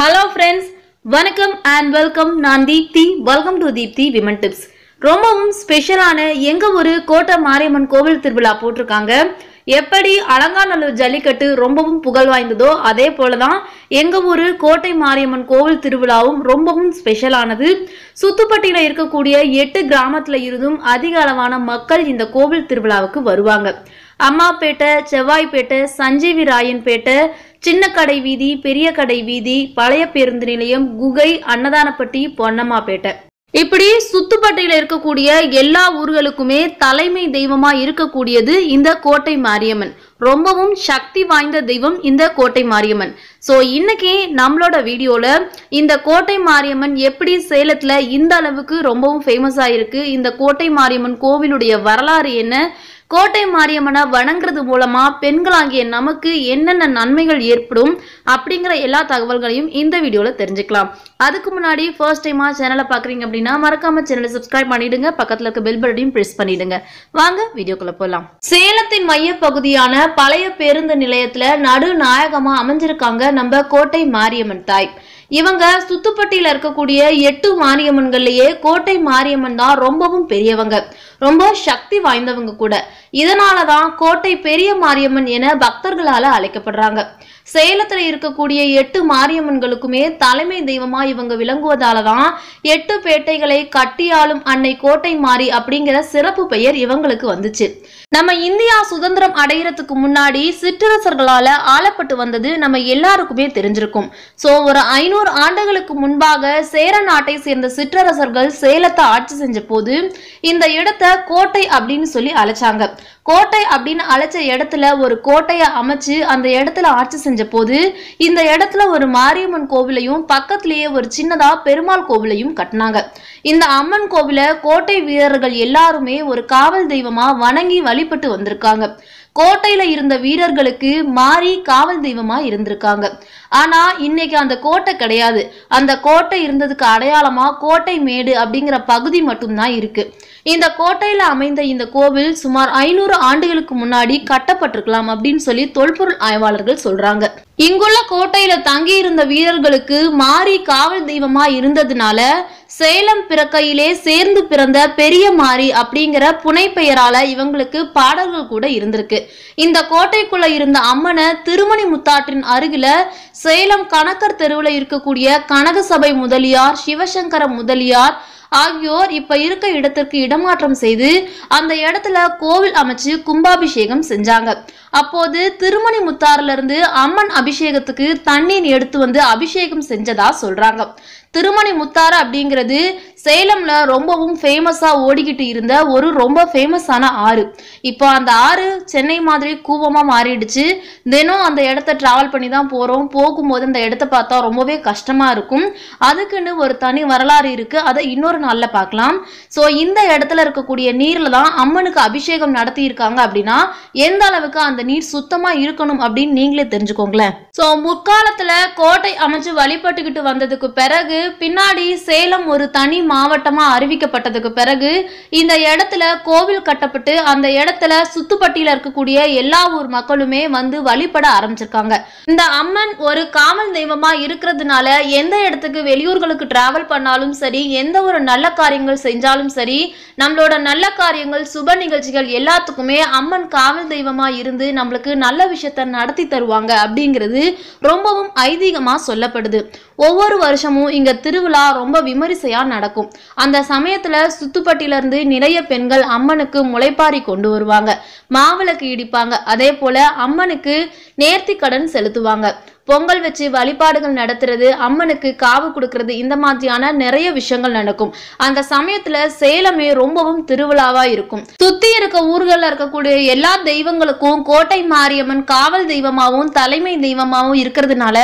hello friends வணக்கம் and welcome நான் Deepti welcome to Deepti women tips ரொம்பவும் ஸ்பெஷலான எங்க ஒரு கோட்டை மாரியம்மன் கோவில் திருவிழா போட்டிருக்காங்க எப்படி அலங்காநல்லூர் ஜல்லிக்கட்டு ரொம்பவும் புகழ் வாய்ந்ததோ அதே போலதான் எங்க ஊர் கோட்டை மாரியம்மன் கோவில் திருவிழாவும் ரொம்பவும் ஸ்பெஷலானது சுத்துப்பட்டியில இருக்கக்கூடிய எட்டு கிராமத்துல இருந்தும் அதிக அளவான மக்கள் இந்த கோவில் திருவிழாவுக்கு வருவாங்க அம்மாப்பேட்டை செவ்வாய்பேட்டை சஞ்சீவி ராயன்பேட்டை சின்ன கடை வீதி பெரிய கடை வீதி பழைய பேருந்து நிலையம் குகை அன்னதானப்பட்டி பொன்னம்மாப்பேட்டை இப்படி சுத்துப்பட்டையில இருக்கக்கூடிய எல்லா ஊர்களுக்குமே தலைமை தெய்வமா இருக்கக்கூடியது இந்த கோட்டை மாரியம்மன் ரொம்பவும் சக்தி வாய்ந்த தெய்வம் இந்த கோட்டை மாரியம்மன் ஸோ இன்னைக்கு நம்மளோட வீடியோல இந்த கோட்டை மாரியம்மன் எப்படி சேலத்துல இந்த அளவுக்கு ரொம்பவும் ஃபேமஸ் ஆயிருக்கு இந்த கோட்டை மாரியம்மன் கோவிலுடைய வரலாறு என்ன கோட்டை மாரியம்மனை வணங்குறது மூலமா பெண்களாகிய நமக்கு என்னென்ன நன்மைகள் ஏற்படும் அப்படிங்கிற எல்லா தகவல்களையும் இந்த வீடியோவில் தெரிஞ்சுக்கலாம் அதுக்கு முன்னாடி ஃபர்ஸ்ட் டைமாக சேனலை பார்க்குறீங்க அப்படின்னா மறக்காம சேனலை சப்ஸ்கிரைப் பண்ணிடுங்க பக்கத்தில் இருக்க பெல் பட்டனையும் ப்ரெஸ் பண்ணிடுங்க வாங்க வீடியோக்குள்ள போகலாம் சேலத்தின் மையப்பகுதியான பழைய பேருந்து நிலையத்தில் நடுநாயகமாக அமைஞ்சிருக்காங்க நம்ம கோட்டை மாரியம்மன் தாய் இவங்க சுத்துப்பட்டியில இருக்கக்கூடிய எட்டு மாரியம்மன்கள்லயே கோட்டை மாரியம்மன் தான் ரொம்பவும் பெரியவங்க ரொம்ப சக்தி வாய்ந்தவங்க கூட இதனாலதான் கோட்டை பெரிய மாரியம்மன் என பக்தர்களால அழைக்கப்படுறாங்க சேலத்துல இருக்கக்கூடிய எட்டு மாரியம்மன்களுக்குமே தலைமை தெய்வமா இவங்க விளங்குவதால தான் எட்டு பேட்டைகளை கட்டியாலும் அன்னை கோட்டை மாறி அப்படிங்கிற சிறப்பு பெயர் இவங்களுக்கு வந்துச்சு நம்ம இந்தியா சுதந்திரம் அடையிறதுக்கு முன்னாடி சிற்றரசர்களால ஆளப்பட்டு வந்தது நம்ம எல்லாருக்குமே தெரிஞ்சிருக்கும் சோ ஒரு ஐநூறு ஆண்டுகளுக்கு முன்பாக சேர நாட்டை சேர்ந்த சிற்றரசர்கள் சேலத்தை ஆட்சி செஞ்ச போது இந்த இடத்த கோட்டை அப்படின்னு சொல்லி அழைச்சாங்க கோட்டை அப்படின்னு அழைச்ச இடத்துல ஒரு கோட்டையை அமைச்சு அந்த இடத்துல ஆட்சி செஞ்ச செஞ்சபோது இந்த இடத்துல ஒரு மாரியம்மன் கோவிலையும் பக்கத்திலேயே ஒரு சின்னதா பெருமாள் கோவிலையும் கட்டினாங்க இந்த அம்மன் கோவிலை கோட்டை வீரர்கள் எல்லாருமே ஒரு காவல் தெய்வமா வணங்கி வழிபட்டு வந்திருக்காங்க கோட்டையில இருந்த வீரர்களுக்கு மாறி காவல் தெய்வமா இருந்திருக்காங்க ஆனா இன்னைக்கு அந்த கோட்டை கிடையாது அந்த கோட்டை இருந்ததுக்கு அடையாளமா கோட்டை மேடு அப்படிங்கிற பகுதி மட்டும்தான் இருக்கு இந்த கோட்டையில அமைந்த இந்த கோவில் சுமார் ஐநூறு ஆண்டுகளுக்கு முன்னாடி கட்டப்பட்டிருக்கலாம் அப்படின்னு சொல்லி தொல்பொருள் ஆய்வாளர்கள் சொல்றாங்க இங்குள்ள கோட்டையில தங்கி இருந்த வீரர்களுக்கு மாறி காவல் தெய்வமா இருந்ததுனால சேலம் பிறக்கையிலே சேர்ந்து பிறந்த பெரிய மாரி அப்படிங்கிற புனை பெயரால இவங்களுக்கு பாடல்கள் கூட இருந்திருக்கு இந்த கோட்டைக்குள்ள இருந்த அம்மனை திருமணி முத்தாற்றின் அருகில சேலம் கணக்கர் தெருவில் இருக்கக்கூடிய கனக சபை முதலியார் சிவசங்கர முதலியார் ஆகியோர் இப்ப இருக்க இடத்திற்கு இடமாற்றம் செய்து அந்த இடத்துல கோவில் அமைச்சு கும்பாபிஷேகம் செஞ்சாங்க அப்போது திருமணி முத்தாறுல இருந்து அம்மன் அபிஷேகத்துக்கு தண்ணீர் எடுத்து வந்து அபிஷேகம் செஞ்சதா சொல்றாங்க திருமணி முத்தாறு அப்படிங்கிறது சேலம்ல ரொம்பவும் ஃபேமஸா ஓடிக்கிட்டு இருந்த ஒரு ரொம்ப ஃபேமஸான ஆறு இப்போ அந்த ஆறு சென்னை மாதிரி கூவமா மாறிடுச்சு தினம் அந்த இடத்த டிராவல் பண்ணி தான் போறோம் போகும்போது அந்த இடத்த பார்த்தா ரொம்பவே கஷ்டமா இருக்கும் அதுக்குன்னு ஒரு தனி வரலாறு இருக்கு அதை இன்னொரு இன்னொரு நாளில் பார்க்கலாம் ஸோ இந்த இடத்துல இருக்கக்கூடிய நீரில் தான் அம்மனுக்கு அபிஷேகம் நடத்தியிருக்காங்க அப்படின்னா எந்த அளவுக்கு அந்த நீர் சுத்தமாக இருக்கணும் அப்படின்னு நீங்களே தெரிஞ்சுக்கோங்களேன் ஸோ முற்காலத்தில் கோட்டை அமைச்சு வழிபட்டுக்கிட்டு வந்ததுக்கு பிறகு பின்னாடி சேலம் ஒரு தனி மாவட்டமாக அறிவிக்கப்பட்டதுக்கு பிறகு இந்த இடத்துல கோவில் கட்டப்பட்டு அந்த இடத்துல சுத்துப்பட்டியில் இருக்கக்கூடிய எல்லா ஊர் மக்களுமே வந்து வழிபட ஆரம்பிச்சிருக்காங்க இந்த அம்மன் ஒரு காவல் தெய்வமாக இருக்கிறதுனால எந்த இடத்துக்கு வெளியூர்களுக்கு டிராவல் பண்ணாலும் சரி எந்த ஒரு நல்ல காரியங்கள் செஞ்சாலும் சரி நம்மளோட நல்ல காரியங்கள் சுப நிகழ்ச்சிகள் எல்லாத்துக்குமே அம்மன் காவல் தெய்வமாக இருந்து நம்மளுக்கு நல்ல விஷயத்த நடத்தி தருவாங்க அப்படிங்கிறது ரொம்பவும் ஐதீகமாக சொல்லப்படுது ஒவ்வொரு வருஷமும் இங்க திருவிழா ரொம்ப விமரிசையா நடக்கும் அந்த சுத்துப்பட்டில சுத்துப்பட்டியிலிருந்து நிறைய பெண்கள் அம்மனுக்கு முளைப்பாரி கொண்டு வருவாங்க மாவிளக்கு இடிப்பாங்க அதே போல அம்மனுக்கு நேர்த்தி கடன் செலுத்துவாங்க பொங்கல் வச்சு வழிபாடுகள் நடத்துறது அம்மனுக்கு காவு கொடுக்கறது இந்த மாதிரியான நிறைய விஷயங்கள் நடக்கும் அந்த சமயத்துல சேலமே ரொம்பவும் திருவிழாவா இருக்கும் சுத்தி இருக்க ஊர்களில் இருக்கக்கூடிய எல்லா தெய்வங்களுக்கும் கோட்டை மாரியம்மன் காவல் தெய்வமாகவும் தலைமை தெய்வமாகவும் இருக்கிறதுனால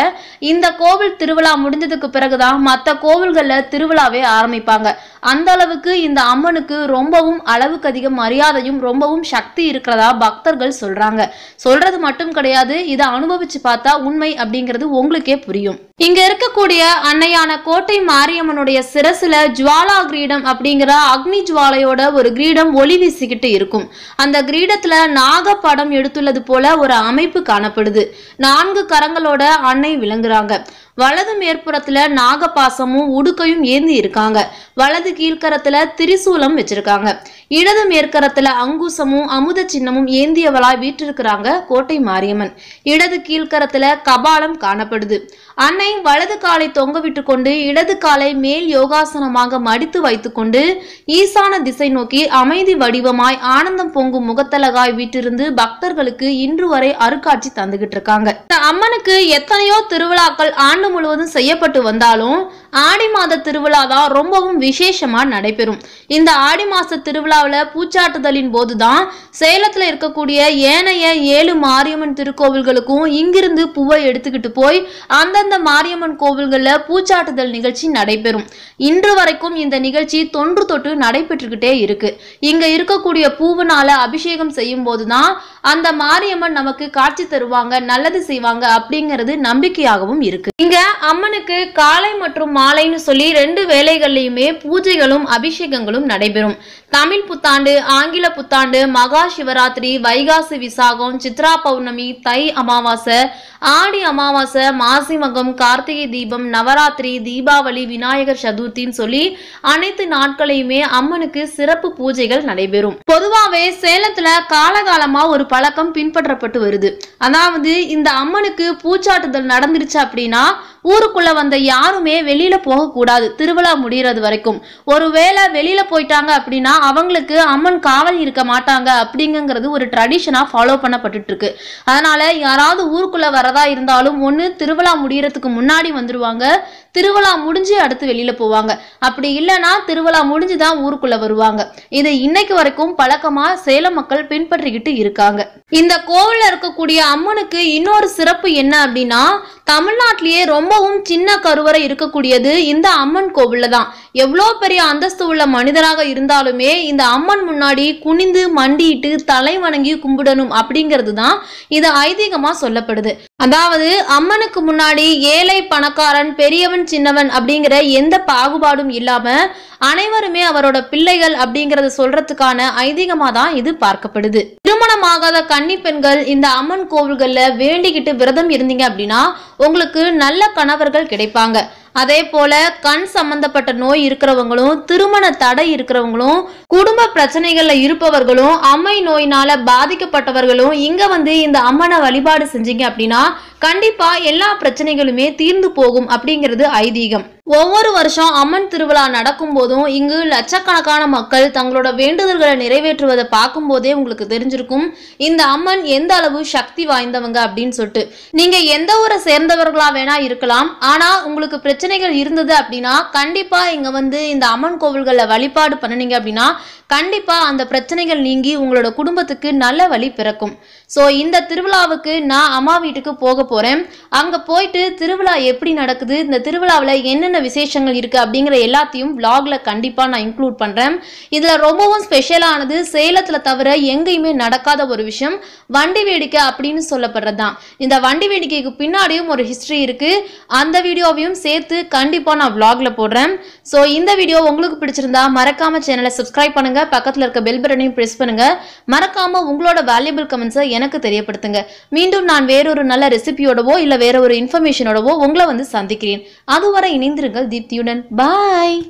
இந்த கோவில் திருவிழா முடிஞ்சதுக்கு பிறகுதான் மற்ற கோவில்களில் திருவிழாவே ஆரம்பிப்பாங்க அந்த அளவுக்கு இந்த அம்மனுக்கு ரொம்பவும் அளவுக்கு அதிக மரியாதையும் ரொம்பவும் சக்தி இருக்கிறதா பக்தர்கள் சொல்றாங்க சொல்றது மட்டும் கிடையாது இதை அனுபவிச்சு பார்த்தா உண்மை அப்படி அப்படிங்கிறது உங்களுக்கே புரியும் இங்க இருக்கக்கூடிய அன்னையான கோட்டை மாரியம்மனுடைய சிரசுல ஜுவாலா கிரீடம் அப்படிங்கிற அக்னி ஜுவாலையோட ஒரு கிரீடம் ஒளி வீசிக்கிட்டு இருக்கும் அந்த கிரீடத்துல நாக படம் எடுத்துள்ளது போல ஒரு அமைப்பு காணப்படுது நான்கு கரங்களோட அன்னை விளங்குறாங்க வலது மேற்புறத்துல நாகபாசமும் உடுக்கையும் ஏந்தி இருக்காங்க வலது கீழ்கரத்துல திரிசூலம் வச்சிருக்காங்க இடது மேற்கரத்துல அங்குசமும் அமுத சின்னமும் ஏந்தியவளாய் வீற்றிருக்கிறாங்க கோட்டை மாரியம்மன் இடது கீழ்கரத்துல கபாலம் காணப்படுது அன்னை உடனே வலது காலை தொங்கவிட்டு கொண்டு இடது காலை மேல் யோகாசனமாக மடித்து வைத்துக்கொண்டு ஈசான திசை நோக்கி அமைதி வடிவமாய் ஆனந்தம் பொங்கும் முகத்தலகாய் வீட்டிருந்து பக்தர்களுக்கு இன்று வரை அருக்காட்சி தந்துகிட்டு இருக்காங்க அம்மனுக்கு எத்தனையோ திருவிழாக்கள் ஆண்டு முழுவதும் செய்யப்பட்டு வந்தாலும் ஆடி மாத திருவிழா தான் ரொம்பவும் விசேஷமா நடைபெறும் இந்த ஆடி மாச திருவிழாவில் பூச்சாட்டுதலின் போதுதான் சேலத்தில் இருக்கக்கூடிய ஏனைய ஏழு மாரியம்மன் திருக்கோவில்களுக்கும் இங்கிருந்து பூவை எடுத்துக்கிட்டு போய் அந்தந்த மாரியம்மன் கோவில்களில் பூச்சாட்டுதல் நிகழ்ச்சி நடைபெறும் இன்று வரைக்கும் இந்த நிகழ்ச்சி தொன்று தொட்டு நடைபெற்றுக்கிட்டே இருக்கு இங்க இருக்கக்கூடிய பூவனால அபிஷேகம் செய்யும் போதுதான் அந்த மாரியம்மன் நமக்கு காட்சி தருவாங்க நல்லது செய்வாங்க அப்படிங்கிறது நம்பிக்கையாகவும் இருக்கு இங்க அம்மனுக்கு காலை மற்றும் மாலைன்னு சொல்லி ரெண்டு வேலைகள்லையுமே பூஜைகளும் அபிஷேகங்களும் நடைபெறும் தமிழ் புத்தாண்டு ஆங்கில புத்தாண்டு மகா சிவராத்திரி வைகாசி விசாகம் சித்ரா பௌர்ணமி தை அமாவாசை ஆடி அமாவாசை மாசி மகம் கார்த்திகை தீபம் நவராத்திரி தீபாவளி விநாயகர் சதுர்த்தின்னு சொல்லி அனைத்து நாட்களையுமே அம்மனுக்கு சிறப்பு பூஜைகள் நடைபெறும் பொதுவாகவே சேலத்துல காலகாலமா ஒரு பழக்கம் பின்பற்றப்பட்டு வருது அதாவது இந்த அம்மனுக்கு பூச்சாட்டுதல் நடந்துருச்சு அப்படின்னா ஊருக்குள்ள வந்த யாருமே வெளியில போகக்கூடாது திருவிழா முடிகிறது வரைக்கும் ஒருவேளை வெளியில போயிட்டாங்க அப்படின்னா அவங்களுக்கு அம்மன் காவல் இருக்க மாட்டாங்க அப்படிங்கிறது ஒரு ட்ரெடிஷனா ஃபாலோ பண்ணப்பட்டு இருக்கு அதனால யாராவது ஊருக்குள்ள வரதா இருந்தாலும் ஒன்று திருவிழா முடியறதுக்கு முன்னாடி வந்துருவாங்க திருவிழா முடிஞ்சு அடுத்து வெளியில போவாங்க அப்படி இல்லைன்னா திருவிழா முடிஞ்சு தான் ஊருக்குள்ள வருவாங்க இது இன்னைக்கு வரைக்கும் பழக்கமா சேலம் மக்கள் பின்பற்றிக்கிட்டு இருக்காங்க இந்த கோவில்ல இருக்கக்கூடிய அம்மனுக்கு இன்னொரு சிறப்பு என்ன அப்படின்னா தமிழ்நாட்டிலேயே ரொம்பவும் சின்ன கருவறை இருக்கக்கூடியது இந்த அம்மன் கோவில்ல தான் எவ்வளோ பெரிய அந்தஸ்து உள்ள மனிதராக இருந்தாலுமே இந்த அம்மன் முன்னாடி குனிந்து மண்டிட்டு தலை வணங்கி கும்பிடணும் அப்படிங்கிறது தான் இது ஐதீகமாக சொல்லப்படுது அதாவது அம்மனுக்கு முன்னாடி ஏழை பணக்காரன் பெரியவன் சின்னவன் அப்படிங்கிற எந்த பாகுபாடும் இல்லாம அனைவருமே அவரோட பிள்ளைகள் அப்படிங்கறத சொல்றதுக்கான ஐதீகமா தான் இது பார்க்கப்படுது திருமணமாகாத கன்னி பெண்கள் இந்த அம்மன் கோவில்கள்ல வேண்டிக்கிட்டு விரதம் இருந்தீங்க அப்படின்னா உங்களுக்கு நல்ல கணவர்கள் கிடைப்பாங்க அதே போல கண் சம்பந்தப்பட்ட நோய் இருக்கிறவங்களும் திருமண தடை இருக்கிறவங்களும் குடும்ப பிரச்சனைகள்ல இருப்பவர்களும் அம்மை நோயினால பாதிக்கப்பட்டவர்களும் இங்க வந்து இந்த அம்மனை வழிபாடு செஞ்சீங்க அப்படின்னா கண்டிப்பா எல்லா பிரச்சனைகளுமே தீர்ந்து போகும் அப்படிங்கிறது ஐதீகம் ஒவ்வொரு வருஷம் அம்மன் திருவிழா நடக்கும் போதும் இங்கு லட்சக்கணக்கான மக்கள் தங்களோட வேண்டுதல்களை நிறைவேற்றுவதை பார்க்கும் போதே உங்களுக்கு தெரிஞ்சிருக்கும் இந்த அம்மன் எந்த அளவு சக்தி வாய்ந்தவங்க அப்படின்னு சொல்லிட்டு நீங்க எந்த ஊரை சேர்ந்தவர்களா வேணா இருக்கலாம் ஆனா உங்களுக்கு பிரச்சனை பிரச்சனைகள் இருந்தது அப்படின்னா கண்டிப்பாக இங்கே வந்து இந்த அம்மன் கோவில்களில் வழிபாடு பண்ணினீங்க அப்படின்னா கண்டிப்பாக அந்த பிரச்சனைகள் நீங்கி உங்களோட குடும்பத்துக்கு நல்ல வழி பிறக்கும் ஸோ இந்த திருவிழாவுக்கு நான் அம்மா வீட்டுக்கு போக போகிறேன் அங்கே போயிட்டு திருவிழா எப்படி நடக்குது இந்த திருவிழாவில் என்னென்ன விசேஷங்கள் இருக்குது அப்படிங்கிற எல்லாத்தையும் விளாகில் கண்டிப்பாக நான் இன்க்ளூட் பண்ணுறேன் இதில் ரொம்பவும் ஸ்பெஷலானது சேலத்தில் தவிர எங்கேயுமே நடக்காத ஒரு விஷயம் வண்டி வேடிக்கை அப்படின்னு சொல்லப்படுறது தான் இந்த வண்டி வேடிக்கைக்கு பின்னாடியும் ஒரு ஹிஸ்ட்ரி இருக்குது அந்த வீடியோவையும் சேர்த்து எடுத்து கண்டிப்பாக நான் விளாகில் போடுறேன் ஸோ இந்த வீடியோ உங்களுக்கு பிடிச்சிருந்தா மறக்காமல் சேனலை சப்ஸ்கிரைப் பண்ணுங்கள் பக்கத்தில் இருக்க பெல் பட்டனையும் ப்ரெஸ் பண்ணுங்கள் மறக்காமல் உங்களோட வேல்யூபிள் கமெண்ட்ஸை எனக்கு தெரியப்படுத்துங்க மீண்டும் நான் வேறொரு நல்ல ரெசிபியோடவோ இல்லை வேற ஒரு இன்ஃபர்மேஷனோடவோ உங்களை வந்து சந்திக்கிறேன் அதுவரை இணைந்திருங்கள் தீப்தியுடன் பாய்